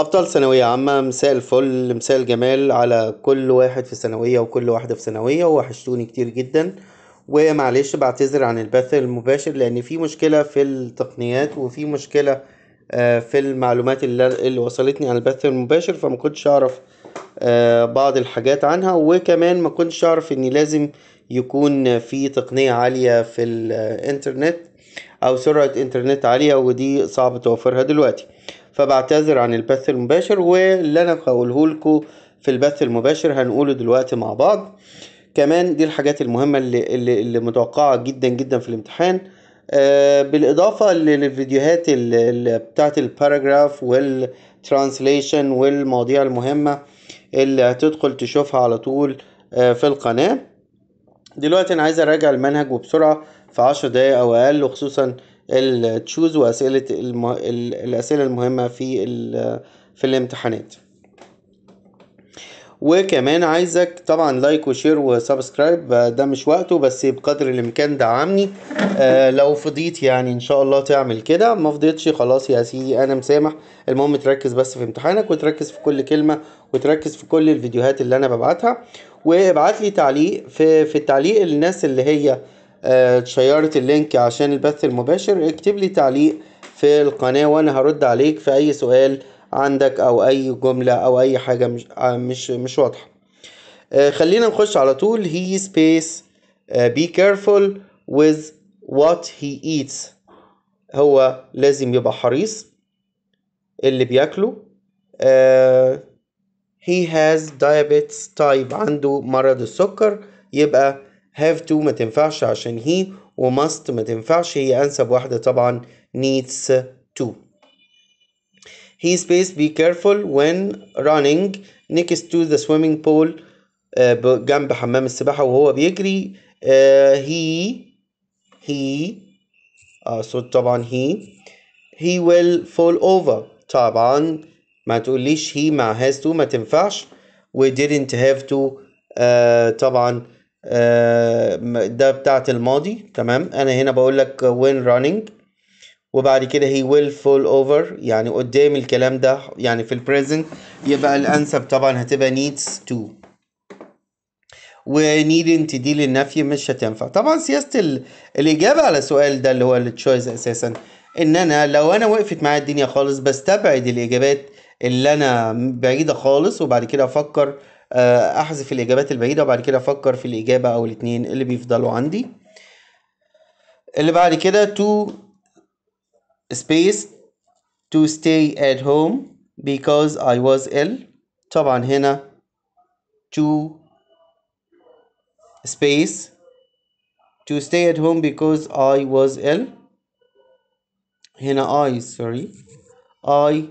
أبطال ثانوية عامة مساء الفل مساء الجمال على كل واحد في ثانوية وكل واحدة في ثانوية وحشتوني كتير جدا ومعلش بعتذر عن البث المباشر لأن في مشكلة في التقنيات وفي مشكلة آه، في المعلومات اللي, اللي وصلتني عن البث المباشر فما كنتش أعرف آه، بعض الحاجات عنها وكمان ما كنتش أعرف إني لازم يكون في تقنية عالية في الإنترنت آه، أو سرعة إنترنت عالية ودي صعب توفرها دلوقتي فبعتذر عن البث المباشر واللي انا هقوله لكم في البث المباشر هنقوله دلوقتي مع بعض كمان دي الحاجات المهمة اللي, اللي, اللي متوقعة جدا جدا في الامتحان آه بالإضافة للفيديوهات بتاعة الباراجراف والترانسليشن والمواضيع المهمة اللي هتدخل تشوفها على طول آه في القناة دلوقتي أنا عايز أراجع المنهج وبسرعة في عشر دقايق أو أقل وخصوصا التشوز وأسئلة الم... الأسئلة المهمة في ال... في الامتحانات وكمان عايزك طبعا لايك وشير وسبسكرايب ده مش وقته بس بقدر الامكان دعمني آه لو فضيت يعني ان شاء الله تعمل كده ما فضيتش خلاص يا سيدي انا مسامح المهم تركز بس في امتحانك وتركز في كل كلمه وتركز في كل الفيديوهات اللي انا ببعتها وابعت لي تعليق في في التعليق الناس اللي هي آه آه، شيرت اللينك عشان البث المباشر اكتب لي تعليق في القناة وانا هرد عليك في اي سؤال عندك او اي جملة او اي حاجة مش آه، مش, مش واضحة آه، خلينا نخش على طول he space be careful with what he eats هو لازم يبقى حريص اللي بياكله he has diabetes type عنده مرض السكر يبقى have to ما تنفعش عشان he و must ما تنفعش هي أنسب واحدة طبعا needs to he space be careful when running next to the swimming pool جنب حمام السباحة وهو بيجري he he أقصد طبعا he he will fall over طبعا ما تقوليش he مع has to ما تنفعش we didn't have to طبعا آه، ده بتاعت الماضي تمام انا هنا بقول لك when running وبعد كده he will fall over يعني قدام الكلام ده يعني في البريزنت يبقى الانسب طبعا هتبقى needs to وneedn't دي للنفي مش هتنفع طبعا سياسة الإجابة على السؤال ده اللي هو التشويس أساسا إن أنا لو أنا وقفت معايا الدنيا خالص بستبعد الإجابات اللي أنا بعيدة خالص وبعد كده أفكر آه، احذف الاجابات البعيده وبعد كده افكر في الاجابه او الاثنين اللي بيفضلوا عندي اللي بعد كده to space to stay at home because I was ill طبعا هنا to space to stay at home because I was ill هنا I sorry I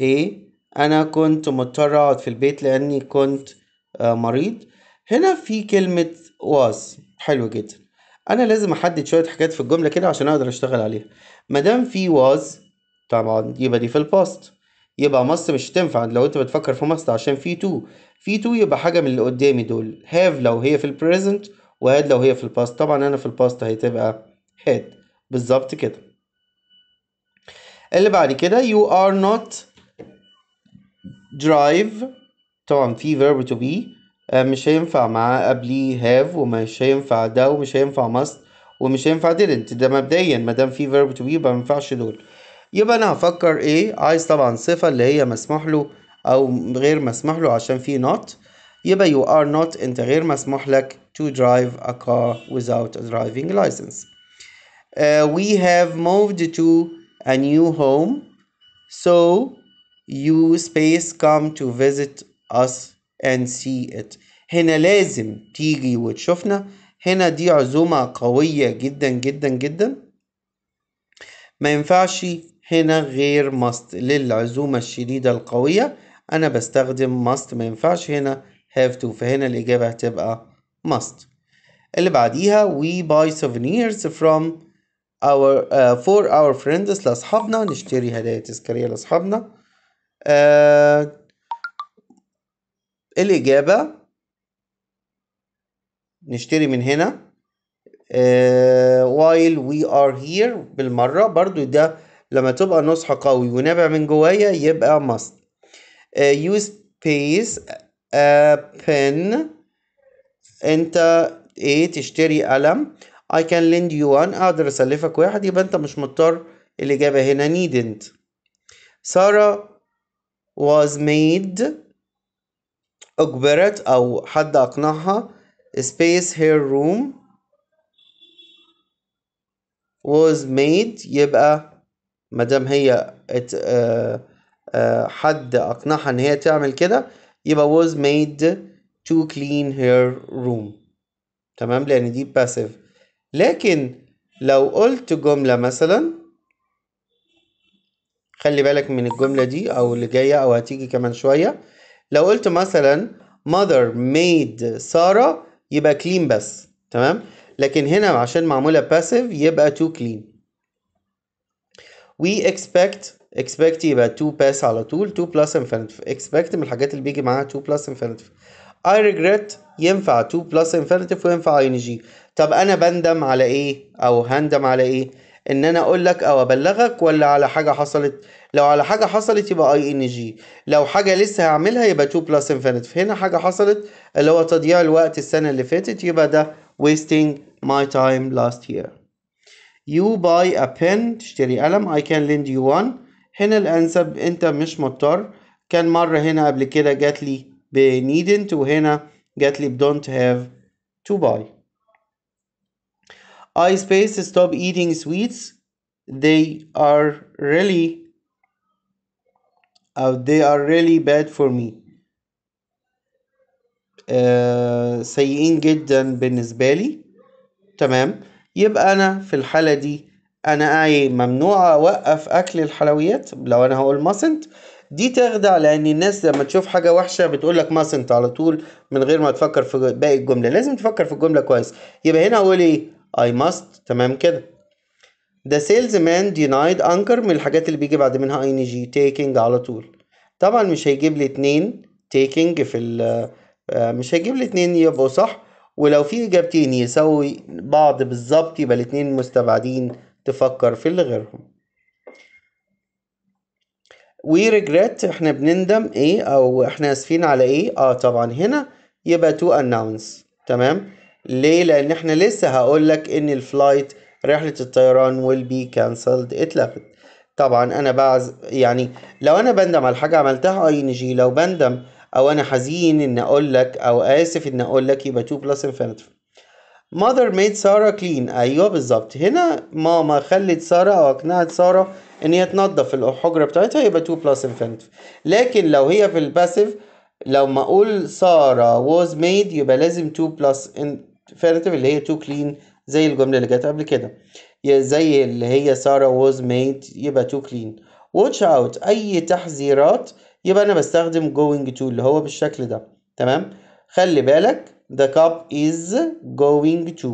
A أنا كنت مضطر أقعد في البيت لأني كنت آه، مريض هنا في كلمة was حلو جدا انا لازم احدد شوية حاجات في الجملة كده عشان اقدر اشتغل عليها مادام في was طبعا يبقى دي في الباست يبقى مصر مش هتنفع لو انت بتفكر في مصر عشان في تو في تو يبقى حاجة من اللي قدامي دول have لو هي في البريزنت وهاد لو هي في الباست طبعا انا في الباست هتبقى هاد بالظبط كده اللي بعد كده you are not drive طبعا في verb to be آه، مش هينفع معاه قبليه have ومش هينفع ده ومش هينفع must ومش هينفع didn't ده مبدئيا ما دام في verb to be يبقى ما ينفعش دول يبقى انا هفكر ايه عايز طبعا صفه اللي هي مسموح له او غير مسموح له عشان في not يبقى you are not انت غير مسموح لك to drive a car without a driving license uh, we have moved to a new home so you space come to visit us and see it هنا لازم تيجي وتشوفنا هنا دي عزومة قوية جدا جدا جدا ما ينفعش هنا غير must للعزومة الشديدة القوية أنا بستخدم must ما ينفعش هنا have to فهنا الإجابة هتبقى must اللي بعديها we buy souvenirs from our uh, for our friends لأصحابنا نشتري هدايا تذكارية لأصحابنا uh, الإجابة نشتري من هنا آه، while we are here بالمرة برضو ده لما تبقى نصح قوي ونابع من جوايا يبقى must uh, use space a pen انت ايه تشتري قلم I can lend you one اقدر اسلفك واحد يبقى انت مش مضطر الإجابة هنا needn't سارة was made أجبرت أو حد أقنعها space her room was made يبقى مادام هي ات, اه اه حد أقنعها إن هي تعمل كده يبقى was made to clean her room تمام لأن دي passive لكن لو قلت جملة مثلا خلي بالك من الجملة دي أو اللي جاية أو هتيجي كمان شوية لو قلت مثلا mother made سارة يبقى clean بس تمام لكن هنا عشان معمولة passive يبقى to clean we expect expect يبقى to pass على طول to plus infinitive expect من الحاجات اللي بيجي معاها to plus infinitive I regret ينفع to plus infinitive وينفع ing طب انا بندم على ايه او هندم على ايه ان انا اقول لك او ابلغك ولا على حاجه حصلت لو على حاجه حصلت يبقى اي ان جي لو حاجه لسه هعملها يبقى 2 بلس انفينيت هنا حاجه حصلت اللي هو تضييع الوقت السنه اللي فاتت يبقى ده wasting my time last year you buy a pen تشتري قلم I can lend you one هنا الانسب انت مش مضطر كان مرة هنا قبل كده جات لي ب needn't وهنا جات لي ب don't have to buy I space stop eating sweets. They are really uh, they are really bad for me. Uh, سيئين جدا بالنسبة لي تمام يبقى أنا في الحالة دي أنا أي ممنوع أوقف أكل الحلويات لو أنا هقول mustn't دي تخدع لأن الناس لما تشوف حاجة وحشة بتقول لك mustn't على طول من غير ما تفكر في باقي الجملة لازم تفكر في الجملة كويس يبقى هنا أقول إيه I must تمام كده The salesman denied anchor من الحاجات اللي بيجي بعد منها ing taking على طول طبعا مش هيجيب لي اتنين taking في ال آه، مش هيجيب لي اتنين يبقوا صح ولو في اجابتين يساوي بعض بالظبط يبقى الاتنين مستبعدين تفكر في اللي غيرهم we regret احنا بنندم ايه او احنا اسفين على ايه اه طبعا هنا يبقى to announce تمام ليه لان احنا لسه هقول لك ان الفلايت رحلة الطيران will be cancelled اتلغت طبعا انا بعز يعني لو انا بندم على حاجة عملتها اي آه، يعني ان جي لو بندم او انا حزين ان لك او اسف ان لك يبقى 2 بلس انفينيتيف mother made سارة كلين ايوه بالظبط هنا ماما خلت سارة او اقنعت سارة ان هي تنظف الحجرة بتاعتها يبقى 2 بلس انفينيتيف لكن لو هي في الباسيف لو ما اقول سارة was made يبقى لازم 2 بلس فيرتيف اللي هي تو كلين زي الجملة اللي جت قبل كده زي اللي هي سارة was made يبقى تو كلين واتش اوت أي تحذيرات يبقى أنا بستخدم going to اللي هو بالشكل ده تمام خلي بالك the cup is going to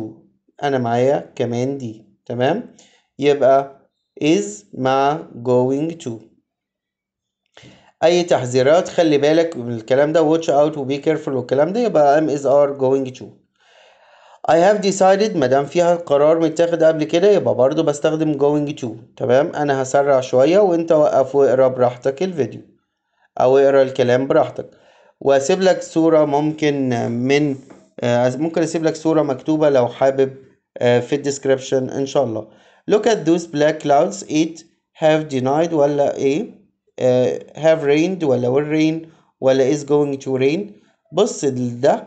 أنا معايا كمان دي تمام يبقى is مع going to اي تحذيرات خلي بالك من الكلام ده watch out و be careful والكلام ده يبقى am is are going to I have decided مادام فيها قرار متاخد قبل كده يبقى برضو بستخدم going to تمام انا هسرع شوية وانت وقف واقرا براحتك الفيديو او اقرا الكلام براحتك واسيب لك صورة ممكن من آه، ممكن اسيب لك صورة مكتوبة لو حابب آه، في الديسكريبشن ان شاء الله look at those black clouds it have denied ولا ايه آه، have rained ولا will rain ولا is going to rain بص ده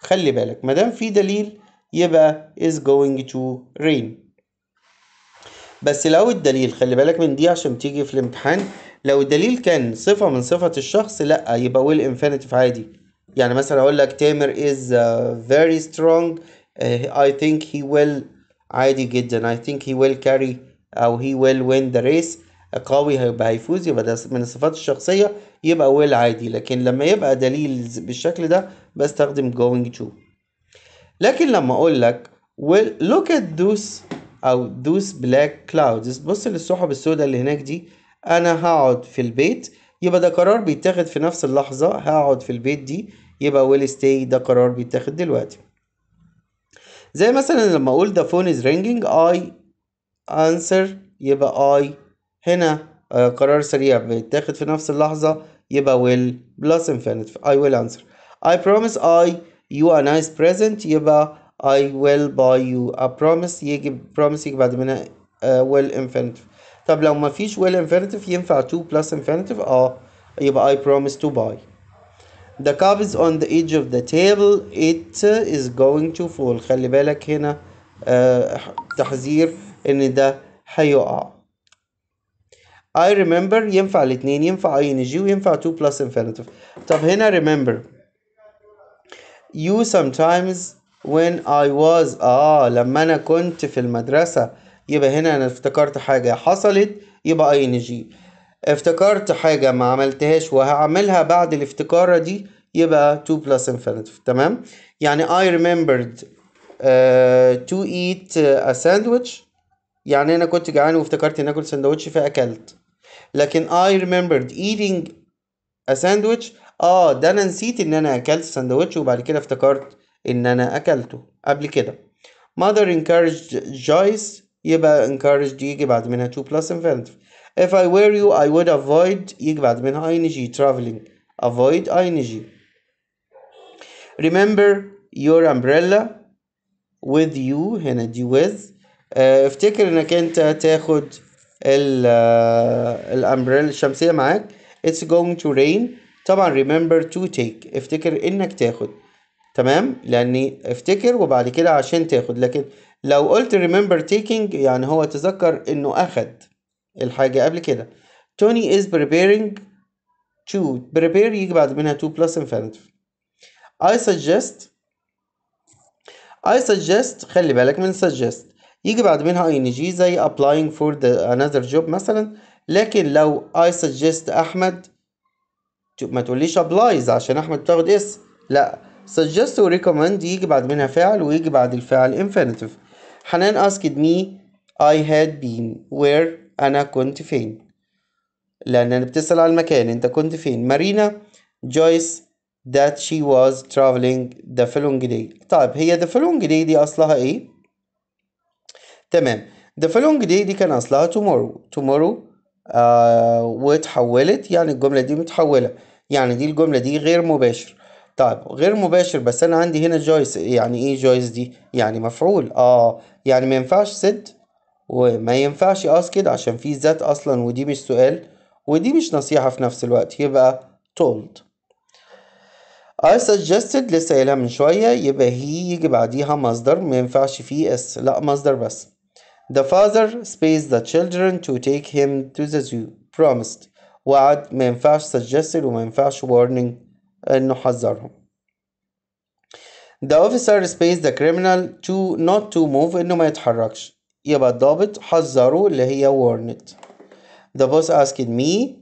خلي بالك مادام في دليل يبقى is going to rain بس لو الدليل خلي بالك من دي عشان تيجي في الامتحان لو الدليل كان صفة من صفة الشخص لا يبقى will infinitive عادي يعني مثلا اقول لك تامر is uh, very strong uh, I think he will عادي جدا I think he will carry او he will win the race قوي هيبقى هيفوز يبقى ده من الصفات الشخصية يبقى will عادي لكن لما يبقى دليل بالشكل ده بستخدم going to لكن لما اقول لك well look at those او those black clouds بص للسحب السوداء اللي هناك دي انا هقعد في البيت يبقى ده قرار بيتاخد في نفس اللحظة هقعد في البيت دي يبقى will stay ده قرار بيتاخد دلوقتي زي مثلا لما اقول the phone is ringing I answer يبقى I هنا آه، قرار سريع بيتاخد في نفس اللحظة يبقى will plus infinite I will answer I promise I you and nice present Yeba I will buy you a promise يجب promise يجب بعد منها uh, will infinitive طب لو ما فيش will infinitive ينفع two plus infinitive اه yeba I promise to buy The cup is on the edge of the table it is going to fall خلي بالك هنا uh, تحذير ان ده هيقع I remember ينفع الاتنين ينفع ING وينفع two plus infinitive طب هنا remember you sometimes when I was اه لما انا كنت في المدرسة يبقى هنا انا افتكرت حاجة حصلت يبقى ing افتكرت حاجة ما عملتهاش وهعملها بعد الافتكارة دي يبقى 2 plus infinitive تمام يعني I remembered uh, to eat a sandwich يعني انا كنت جعان وافتكرت ان اكل سندوتش فاكلت لكن I remembered eating a sandwich اه ده انا نسيت ان انا اكلت ساندوتش وبعد كده افتكرت ان انا اكلته قبل كده mother encouraged Joyce يبقى encouraged يجي بعد منها to plus infinitive if I were you I would avoid يجي بعد منها ing traveling avoid ing remember your umbrella with you هنا دي with uh, افتكر انك انت تاخد ال uh, الامبريلا الشمسية معاك it's going to rain طبعا remember to take افتكر انك تاخد تمام لاني افتكر وبعد كده عشان تاخد لكن لو قلت remember taking يعني هو تذكر انه اخد الحاجة قبل كده توني is preparing to prepare يجي بعد منها to plus infinitive I suggest I suggest خلي بالك من suggest يجي بعد منها ing زي applying for the another job مثلا لكن لو I suggest أحمد ما تقوليش ابلايز عشان احمد بتاخد اس لا suggest و recommend يجي بعد منها فعل ويجي بعد الفعل infinitive حنان asked me I had been where انا كنت فين لان انا بتسأل على المكان انت كنت فين مارينا جويس that she was traveling the following day طيب هي the following day دي اصلها ايه تمام the following day دي كان اصلها tomorrow tomorrow آه، واتحولت يعني الجملة دي متحولة يعني دي الجملة دي غير مباشر طيب غير مباشر بس انا عندي هنا جويس يعني ايه جويس دي يعني مفعول اه يعني ما ينفعش سد وما ينفعش اس كده عشان في ذات اصلا ودي مش سؤال ودي مش نصيحة في نفس الوقت يبقى told I suggested لسه قايلها من شوية يبقى هي يجي بعديها مصدر ما ينفعش فيه اس لا مصدر بس The father spaced the children to take him to the zoo. Promised. وعد ما ينفعش suggested وما ينفعش warning إنه uh, حذرهم. The officer spaced the criminal to not to move إنه ما يتحركش. يبقى الضابط حذره اللي هي warned. The boss asked me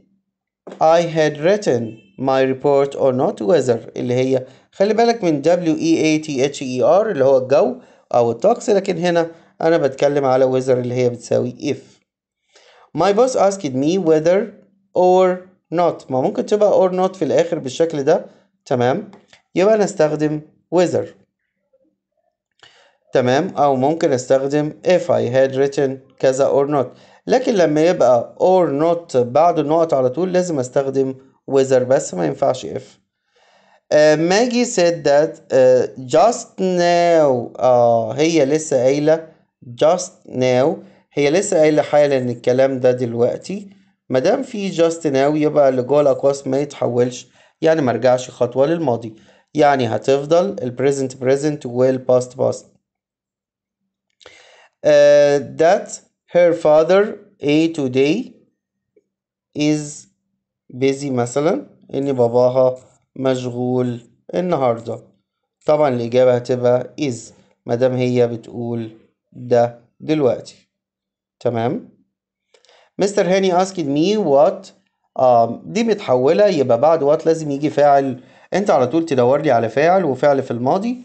I had written my report or not weather اللي هي خلي بالك من W E A T H E R اللي هو الجو أو الطقس لكن هنا أنا بتكلم على whether اللي هي بتساوي if my boss asked me whether or not ما ممكن تبقى or not في الآخر بالشكل ده تمام يبقى أنا أستخدم whether تمام أو ممكن أستخدم if I had written كذا or not لكن لما يبقى or not بعد النقط على طول لازم أستخدم whether بس ما ينفعش if Uh, Maggie said that uh, just now uh, هي لسه قايلة just now هي لسه قايلة حالا إن الكلام ده دلوقتي مادام في just now يبقى اللي جوه الأقواس ما يتحولش يعني مرجعش خطوة للماضي يعني هتفضل ال present present وال past past uh, that her father A today is busy مثلا إن باباها مشغول النهاردة طبعا الإجابة هتبقى is مادام هي بتقول ده دلوقتي تمام مستر هاني اسكيد مي وات دي متحوله يبقى بعد وات لازم يجي فاعل انت على طول تدور لي على فاعل وفعل في الماضي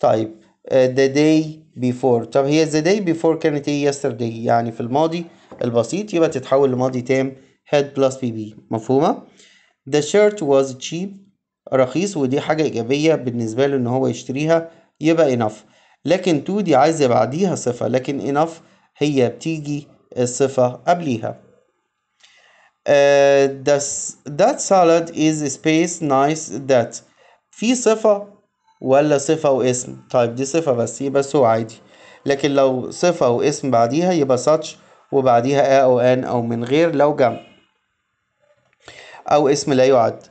طيب آه، the day before طب هي the day before كانت ايه yesterday يعني في الماضي البسيط يبقى تتحول لماضي تام head plus bb مفهومه the shirt was cheap رخيص ودي حاجه ايجابيه بالنسبه له ان هو يشتريها يبقى enough لكن تو دي عايزة بعديها صفة لكن إناف هي بتيجي الصفة قبليها uh, آه، this, that salad is space nice that في صفة ولا صفة واسم طيب دي صفة بس يبقى سو عادي لكن لو صفة واسم بعديها يبقى such وبعديها a او ان او من غير لو جمع او اسم لا يعد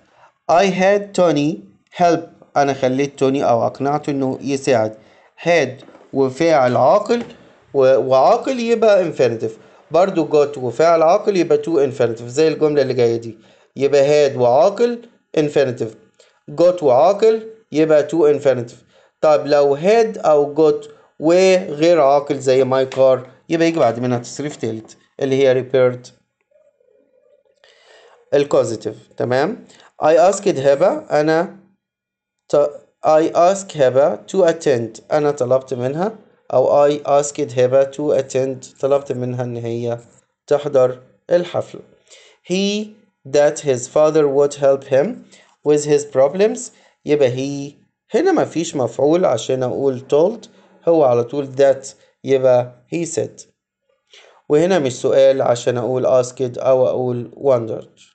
I had Tony help انا خليت توني او اقنعته انه يساعد هاد وفاعل عاقل وعاقل يبقى انفينيتيف برضو جوت وفاعل عاقل يبقى تو انفينيتيف زي الجملة اللي جاية دي يبقى هاد وعاقل انفينيتيف جوت وعاقل يبقى تو انفينيتيف طب لو هاد او جوت وغير عاقل زي ماي كار يبقى يجي بعد منها تصريف تالت اللي هي repaired الكوزيتيف تمام I asked هبة أنا I ask Heba to attend أنا طلبت منها أو I asked Heba to attend طلبت منها إن هي تحضر الحفل he that his father would help him with his problems يبقى he هنا مفيش مفعول عشان أقول told هو على طول that يبقى he said وهنا مش سؤال عشان أقول asked أو أقول wondered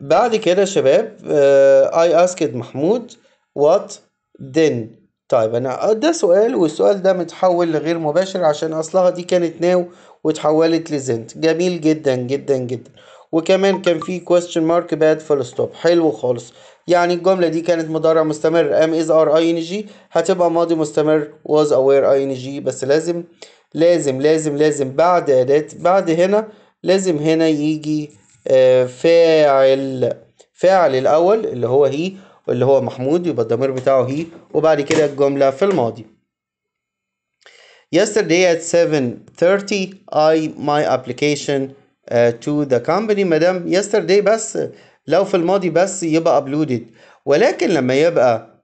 بعد كده يا شباب اي آه، asked محمود وات then طيب انا ده سؤال والسؤال ده متحول لغير مباشر عشان اصلها دي كانت ناو وتحولت لزنت جميل جدا جدا جدا وكمان كان في question mark بعد فول ستوب حلو خالص يعني الجملة دي كانت مضارع مستمر am is are ing هتبقى ماضي مستمر was aware ing بس لازم لازم لازم لازم بعد أداة بعد هنا لازم هنا يجي فاعل فاعل الأول اللي هو هي اللي هو محمود يبقى الضمير بتاعه هي وبعد كده الجملة في الماضي Yesterday at 7:30 I my application uh, to the company مدام yesterday بس لو في الماضي بس يبقى uploaded ولكن لما يبقى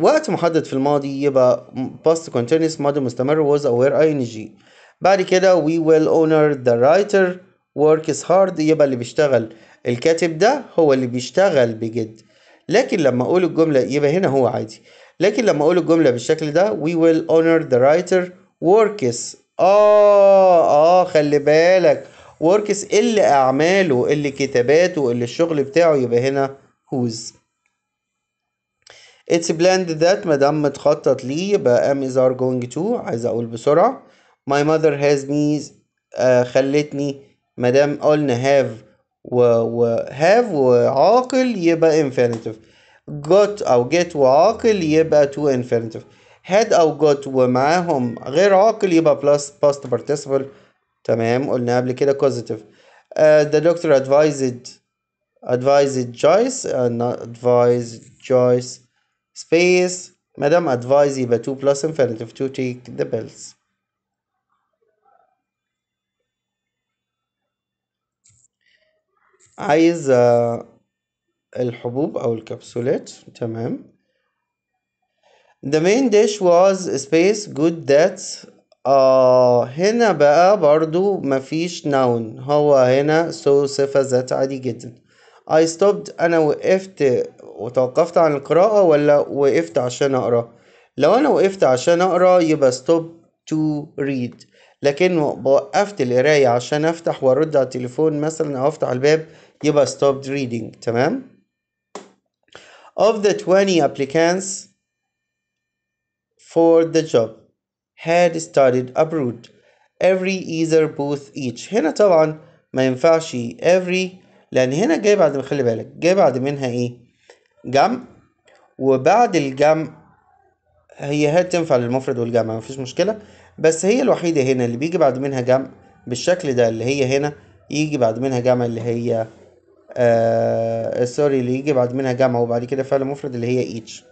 وقت محدد في الماضي يبقى past continuous ماضي مستمر was aware ing بعد كده we will honor the writer works hard يبقى اللي بيشتغل الكاتب ده هو اللي بيشتغل بجد لكن لما اقول الجملة يبقى هنا هو عادي لكن لما اقول الجملة بالشكل ده we will honor the writer works اه اه خلي بالك works اللي اعماله اللي كتاباته اللي الشغل بتاعه يبقى هنا whose it's planned that مدام متخطط ليه يبقى am is are going to عايز اقول بسرعة my mother has me uh, خلتني مادام قلنا have و, و have وعاقل يبقى infinitive got أو get وعاقل يبقى to infinitive had أو got ومعاهم غير عاقل يبقى plus past participle تمام قلنا قبل كده causative uh, the doctor advised advised Joyce uh, not advised Joyce space مدام advise يبقى 2 plus infinitive to take the pills عايز آه، الحبوب أو الكبسولات تمام The main dish was space good that آه هنا بقى برضو مفيش noun هو هنا so صفة ذات عادي جدا I stopped أنا وقفت وتوقفت عن القراءة ولا وقفت عشان أقرأ لو أنا وقفت عشان أقرأ يبقى stop to read لكنه بوقفت القراية عشان افتح وارد على التليفون مثلا او افتح الباب يبقى stopped reading تمام of the 20 applicants for the job had studied abroad every either both each هنا طبعا ما ينفعش every لان هنا جاي بعد خلي بالك جاي بعد منها ايه جمع وبعد الجمع هي هتنفع للمفرد والجمع مفيش مشكله بس هي الوحيدة هنا اللي بيجي بعد منها جمع بالشكل ده اللي هي هنا يجي بعد منها جمع اللي هي آه سوري اللي يجي بعد منها جمع وبعد كده فعل مفرد اللي هي ايتش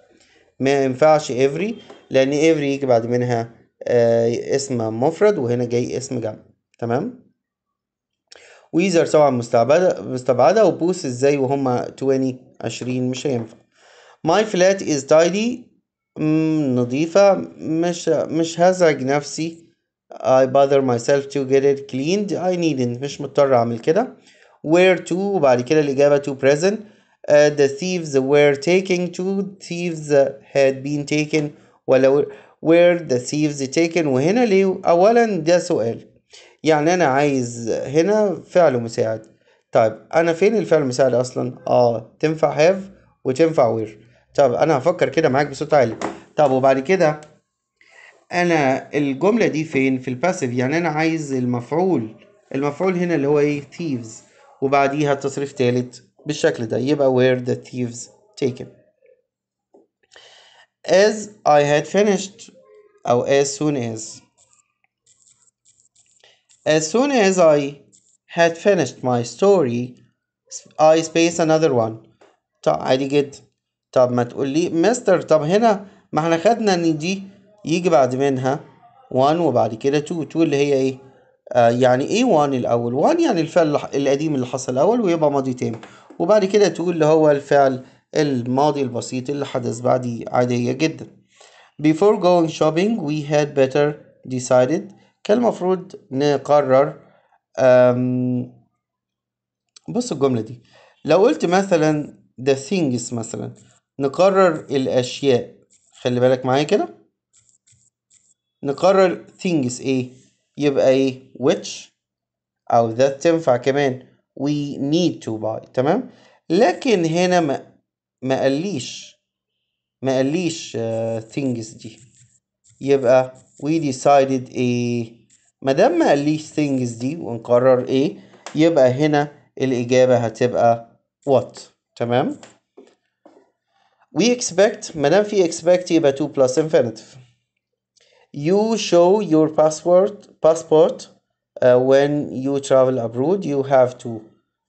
ما ينفعش افري لان افري يجي بعد منها آه اسم مفرد وهنا جاي اسم جمع تمام ويزر طبعا مستبعدة مستبعدة وبوس ازاي وهما 20 20 مش هينفع My flat is tidy نظيفة مش مش هزعج نفسي I bother myself to get it cleaned I need it مش مضطر أعمل كده where to وبعد كده الإجابة to present uh, the thieves were taking to thieves had been taken ولا where the thieves taken وهنا ليه أولا ده سؤال يعني أنا عايز هنا فعل مساعد طيب أنا فين الفعل المساعد أصلا آه تنفع have وتنفع where طب انا هفكر كده معاك بصوت عالي طب وبعد كده انا الجمله دي فين في الباسيف يعني انا عايز المفعول المفعول هنا اللي هو ايه thieves وبعديها التصريف تالت بالشكل ده يبقى where the thieves taken as I had finished أو as soon as as soon as I had finished my story I space another one طيب عادي جدا طب ما تقول لي مستر طب هنا ما احنا خدنا ان دي يجي بعد منها 1 وبعد كده 2 2 اللي هي ايه آه يعني ايه 1 الاول 1 يعني الفعل القديم اللي حصل الاول ويبقى ماضي تام وبعد كده 2 اللي هو الفعل الماضي البسيط اللي حدث بعديه عادية جدا before going shopping we had better decided كان المفروض نقرر بص الجملة دي لو قلت مثلا the things مثلا نقرر الأشياء خلي بالك معايا كده نقرر things إيه يبقى إيه which أو that تنفع كمان we need to buy تمام لكن هنا ما ما قاليش ما قاليش آه، things دي يبقى we decided ايه ما دام ما قاليش things دي ونقرر ايه يبقى هنا الإجابة هتبقى what تمام we expect Manafi دام في expect 2 plus infinitive you show your passport passport uh, when you travel abroad you have to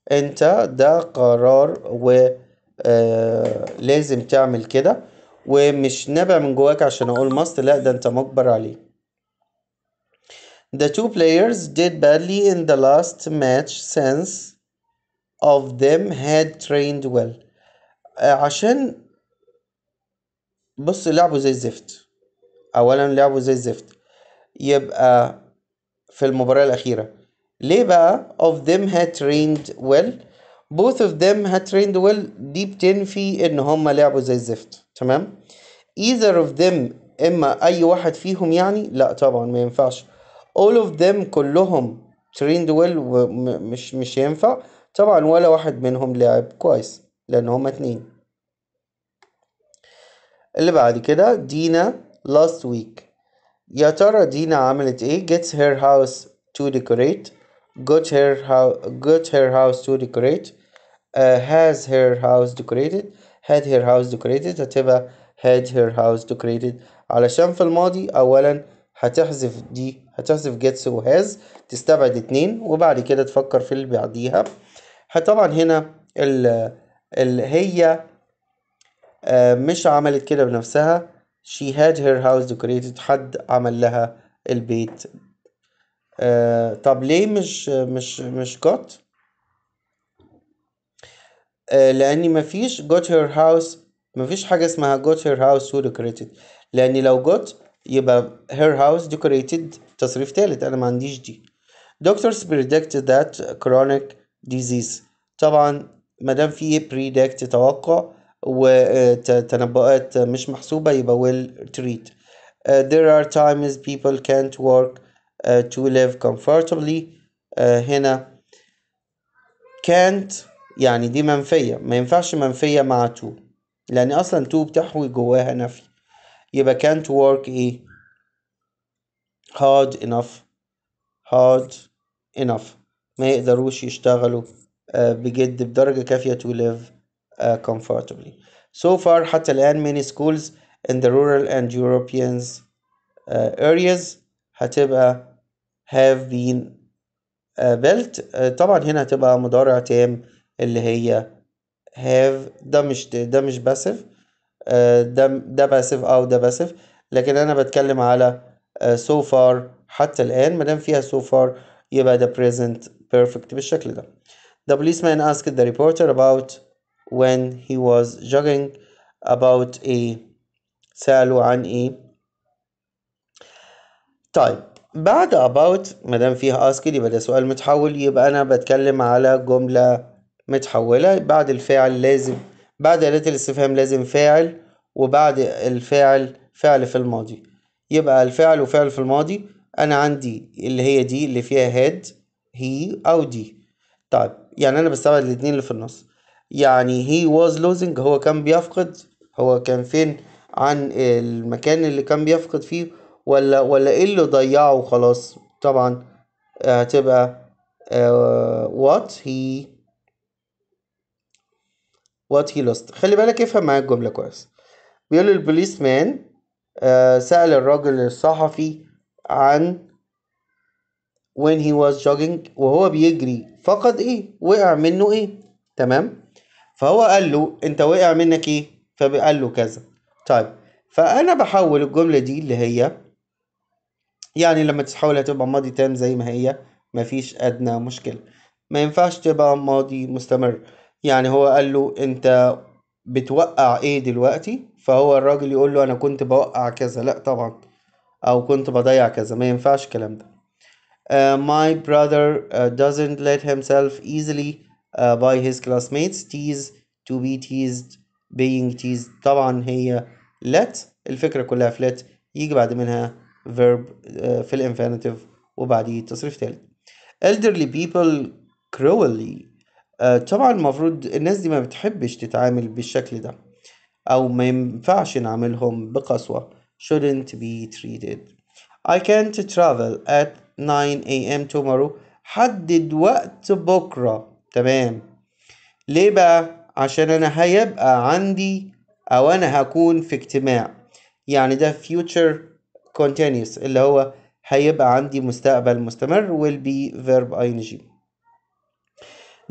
enter the قرار و uh, لازم تعمل كده ومش نابع من جواك عشان اقول must لا ده انت مجبر عليه The two players did badly in the last match since of them had trained well. Uh, عشان بص لعبه زي الزفت اولا لعبه زي الزفت يبقى في المباراة الأخيرة ليه بقى of them had trained well both of them had trained well دي بتنفي إن هما لعبوا زي الزفت تمام either of them إما أي واحد فيهم يعني لا طبعا ما ينفعش all of them كلهم trained well ومش مش ينفع طبعا ولا واحد منهم لعب كويس لأن هما اتنين اللي بعد كده دينا last week يا ترى دينا عملت ايه gets her house to decorate got her house got her house to decorate uh, has her house decorated had her house decorated هتبقى had her house decorated علشان في الماضي اولا هتحذف دي هتحذف gets و has تستبعد اتنين وبعد كده تفكر في اللي بعديها طبعا هنا ال ال هي مش عملت كده بنفسها she had her house decorated حد عمل لها البيت طب ليه مش مش مش got لأن مفيش got her house مفيش حاجة اسمها got her house who decorated لأن لو got يبقى her house decorated تصريف تالت أنا ما عنديش دي doctors predicted that chronic disease طبعا مادام في predict توقع وتنبؤات مش محسوبة يبقى will treat uh, there are times people can't work uh, to live comfortably uh, هنا can't يعني دي منفية ما ينفعش منفية مع to لأن أصلا to بتحوي جواها نفي يبقى can't work إيه hard enough hard enough ما يقدروش يشتغلوا uh, بجد بدرجة كافية to live uh, comfortably. So far حتى الآن many schools in the rural and European uh, areas هتبقى have been uh, built uh, طبعا هنا هتبقى مضارع تام اللي هي have ده مش ده مش passive ده ده passive أو ده passive لكن أنا بتكلم على uh, so far حتى الآن مادام فيها so far يبقى ده present perfect بالشكل ده. The policeman asked the reporter about when he was jogging about a سألوا عن ايه طيب بعد about مادام فيها ask يبقى ده سؤال متحول يبقى انا بتكلم على جملة متحولة بعد الفاعل لازم بعد آلة الاستفهام لازم فاعل وبعد الفاعل فعل في الماضي يبقى الفعل وفعل في الماضي انا عندي اللي هي دي اللي فيها هاد هي او دي طيب يعني انا بستبعد الاتنين اللي في النص يعني he was losing هو كان بيفقد هو كان فين عن المكان اللي كان بيفقد فيه ولا ولا ايه اللي ضيعه وخلاص طبعا هتبقى uh, what he what he lost خلي بالك افهم معايا الجملة كويس بيقول البوليس مان uh, سأل الراجل الصحفي عن when he was jogging وهو بيجري فقد ايه وقع منه ايه تمام فهو قال له انت وقع منك ايه فقال له كذا طيب فانا بحول الجمله دي اللي هي يعني لما تتحول هتبقى ماضي تام زي ما هي مفيش ادنى مشكله ما ينفعش تبقى ماضي مستمر يعني هو قال له انت بتوقع ايه دلوقتي فهو الراجل يقول له انا كنت بوقع كذا لا طبعا او كنت بضيع كذا ما ينفعش الكلام ده uh, my brother uh, doesn't let himself easily uh, by his classmates teased to be teased being teased طبعا هي let الفكرة كلها في let يجي بعد منها verb uh, في الانفينيتيف وبعديه تصريف تالت elderly people cruelly uh, طبعا المفروض الناس دي ما بتحبش تتعامل بالشكل ده أو ما ينفعش نعاملهم بقسوة shouldn't be treated I can't travel at 9 a.m. tomorrow حدد وقت بكرة تمام ليه بقى عشان انا هيبقى عندي او انا هكون في اجتماع يعني ده future continuous اللي هو هيبقى عندي مستقبل مستمر will be verb ing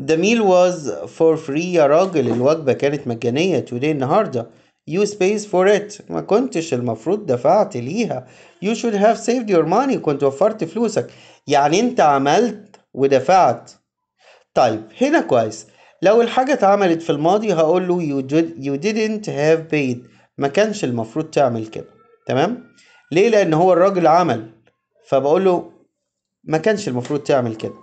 The meal was for free يا راجل الوجبة كانت مجانية today النهاردة You space for it ما كنتش المفروض دفعت ليها You should have saved your money كنت وفرت فلوسك يعني انت عملت ودفعت طيب هنا كويس لو الحاجة اتعملت في الماضي هقول له you, did, you didn't have paid ما كانش المفروض تعمل كده تمام ليه لأن هو الراجل عمل فبقول له ما كانش المفروض تعمل كده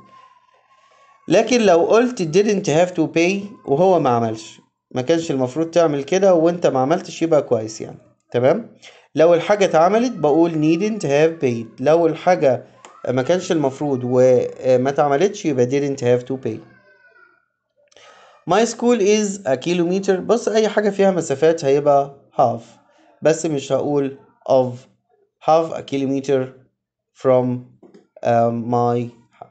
لكن لو قلت didn't have to pay وهو ما عملش ما كانش المفروض تعمل كده وانت ما عملتش يبقى كويس يعني تمام لو الحاجة اتعملت بقول needn't have paid لو الحاجة ما كانش المفروض وما اتعملتش يبقى didn't have to pay my school is a kilometer بص اي حاجة فيها مسافات هيبقى half بس مش هقول of half a kilometer from uh, my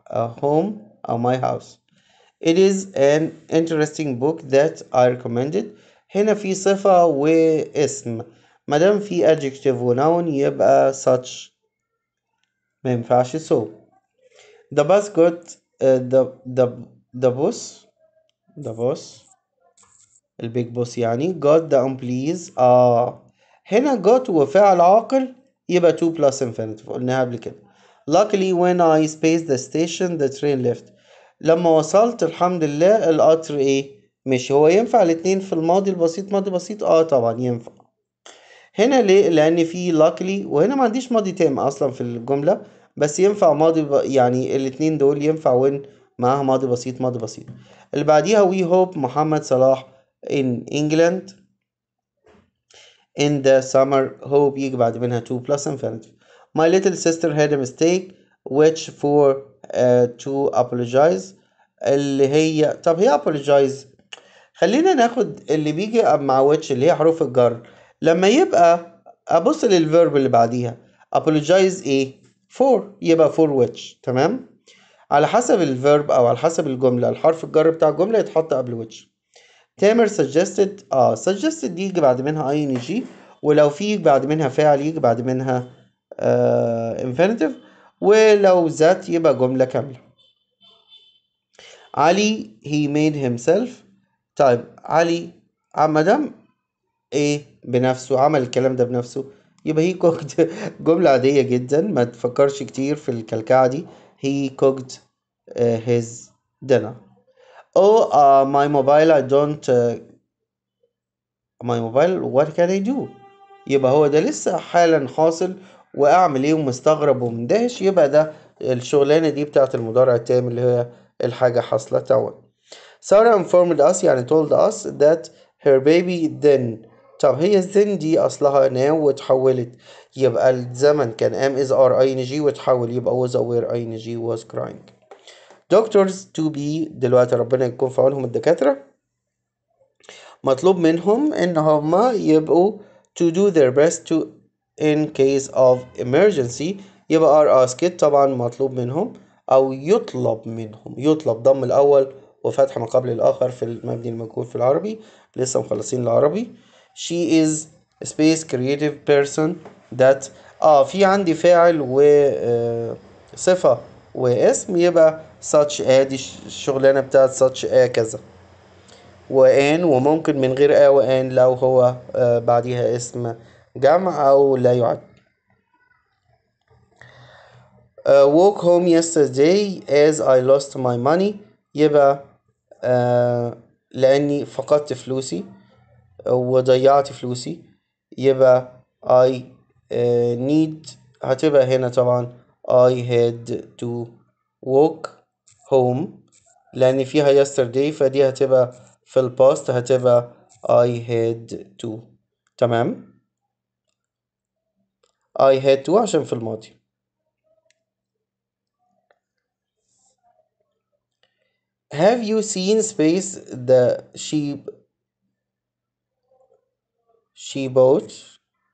uh, home or my house It is an interesting book that I recommended هنا في صفة واسم مادام في adjective و noun يبقى such ما ينفعش سو the bus got uh, the the the boss the boss البيج بوس يعني got the employees اه هنا got وفعل عاقل يبقى 2 plus infinitive قلناها قبل كده luckily when I spaced the station the train left لما وصلت الحمد لله القطر ايه مش هو ينفع الاتنين في الماضي البسيط ماضي بسيط اه طبعا ينفع هنا ليه لان في luckily وهنا ما عنديش ماضي تام اصلا في الجمله بس ينفع ماضي ب... يعني الاتنين دول ينفع وين معاها ماضي بسيط ماضي بسيط اللي بعديها we hope محمد صلاح in England in the summer hope يجي بعد منها to plus infinitive my little sister had a mistake which for uh, to apologize اللي هي طب هي apologize خلينا ناخد اللي بيجي مع which اللي هي حروف الجر لما يبقى ابص للفيرب اللي بعديها apologize ايه for يبقى for which تمام على حسب الفيرب او على حسب الجمله الحرف الجر بتاع الجمله يتحط قبل which تامر suggested اه suggested دي يجي بعد منها ing ولو في بعد منها فاعل يجي بعد منها آه infinitive ولو ذات يبقى جمله كامله علي he made himself طيب علي مدام آه، ايه بنفسه عمل الكلام ده بنفسه يبقى هي كوكد جملة عادية جدا ما تفكرش كتير في الكلكعة دي he cooked uh, his dinner oh uh, my mobile I don't uh, my mobile what can I do يبقى هو ده لسه حالا حاصل واعمل ايه ومستغرب ومندهش يبقى ده الشغلانة دي بتاعت المضارع التام اللي هي الحاجة حاصلة توا Sarah informed us يعني told us that her baby then طب هي الزن دي اصلها ناو وتحولت يبقى الزمن كان ام از ار اي ان جي وتحول يبقى واز اوير اي ان جي واز كراينج دكتورز تو بي دلوقتي ربنا يكون في عونهم الدكاترة مطلوب منهم ان هما يبقوا to do their best to in case of emergency يبقى are asked طبعا مطلوب منهم او يطلب منهم يطلب ضم الاول وفتح ما قبل الاخر في المبني المجهول في العربي لسه مخلصين العربي she is space creative person that اه في عندي فاعل و آه، و واسم يبقى such a دي الشغلانة بتاعت such a كذا وان وممكن من غير ا وان لو هو آه، بعديها اسم جمع او لا يعد uh, walk home yesterday as I lost my money يبقى uh, لأني فقدت فلوسي وضيعت فلوسي يبقى I آه، need هتبقى هنا طبعا I had to walk home لأن فيها yesterday فدي هتبقى في الباست هتبقى I had to تمام I had to عشان في الماضي Have you seen space the sheep she bought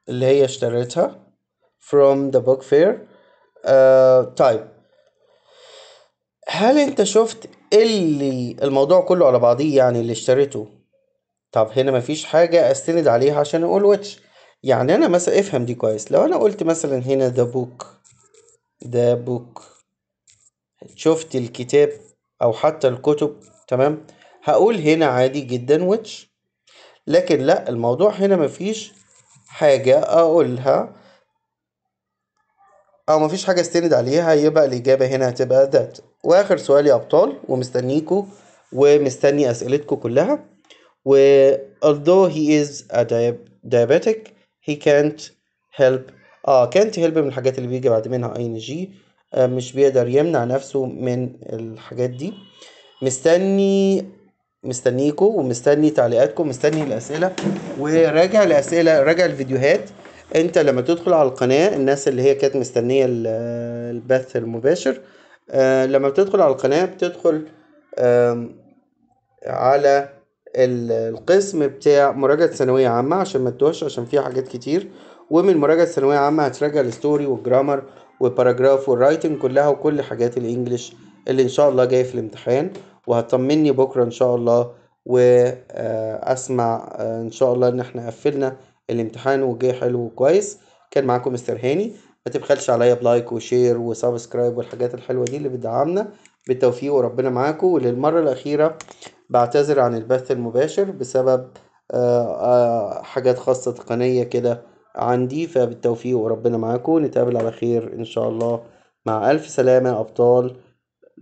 اللي هي اشترتها from the book fair uh, طيب هل انت شفت اللي الموضوع كله على بعضيه يعني اللي اشتريته طب هنا مفيش حاجة استند عليها عشان اقول which يعني انا مثلا افهم دي كويس لو انا قلت مثلا هنا the book the book شفت الكتاب او حتى الكتب تمام هقول هنا عادي جدا which لكن لا الموضوع هنا مفيش حاجة أقولها أو مفيش حاجة استند عليها يبقى الإجابة هنا هتبقى ذات وآخر سؤال يا أبطال ومستنيكوا ومستني أسئلتكوا كلها و although he is a diabetic he can't help اه can't help من الحاجات اللي بيجي بعد منها ing آه مش بيقدر يمنع نفسه من الحاجات دي مستني مستنيكم ومستني تعليقاتكم مستني الاسئله وراجع الاسئله راجع الفيديوهات انت لما تدخل على القناه الناس اللي هي كانت مستنيه البث المباشر آه، لما بتدخل على القناه بتدخل على القسم بتاع مراجعه ثانويه عامه عشان ما تدوش عشان فيها حاجات كتير ومن مراجعه ثانويه عامه هتراجع الستوري والجرامر والباراجراف والرايتنج كلها وكل حاجات الانجليش اللي ان شاء الله جاي في الامتحان وهتطمني بكرة ان شاء الله واسمع آه، ان شاء الله ان احنا قفلنا الامتحان وجه حلو وكويس كان معاكم مستر هاني ما تبخلش عليا بلايك وشير وسبسكرايب والحاجات الحلوه دي اللي بتدعمنا بالتوفيق وربنا معاكم وللمره الاخيره بعتذر عن البث المباشر بسبب آه، آه، حاجات خاصه تقنيه كده عندي فبالتوفيق وربنا معاكم نتقابل على خير ان شاء الله مع الف سلامه يا ابطال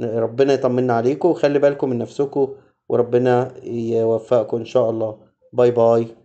ربنا يطمنا عليكم وخلي بالكم من نفسكم وربنا يوفقكم ان شاء الله باي باي